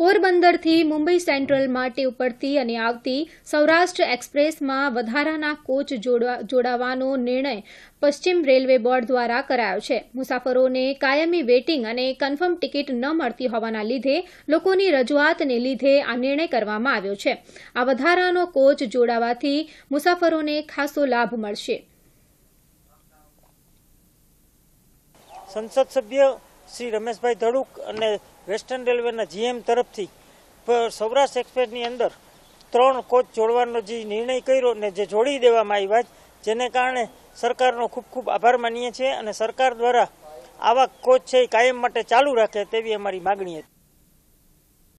પોરબંદરથી Mumbai central માટે ઉપડતી અને આવતી સૌરાષ્ટ્ર એક્સપ્રેસમાં વધારાના કોચ જોડાવાનો નિર્ણય પશ્ચિમ રેલવે બોર્ડ દ્વારા કરાયો છે મુસાફરોને કાયમી વેઇટિંગ અને કન્ફર્મ ટિકિટ ન મળતી હોવાના લીધે લોકોની રજૂઆતને લીધે આ નિર્ણય કરવામાં આવ્યો છે આ વધારાનો કોચ જોડાવાથી મુસાફરોને ખાસો લાભ મળશે સંસદ સભ્ય શ્રી રમેશભાઈ ધડુક અને વેસ્ટર્ન રેલવેના જીએમ તરફથી સૌરાષ્ટ્ર એક્સપ્રેસની અંદર ત્રણ કોચ જોડવાનો જે નિર્ણય કર્યો ને જે જોડી દેવામાં આવ્યા જેને કારણે સરકારનો ખૂબ ખૂબ આભાર માનીએ છીએ અને સરકાર દ્વારા આવા કોચ છે એ કાયમ માટે ચાલુ રાખે તેવી અમારી માગણી હતી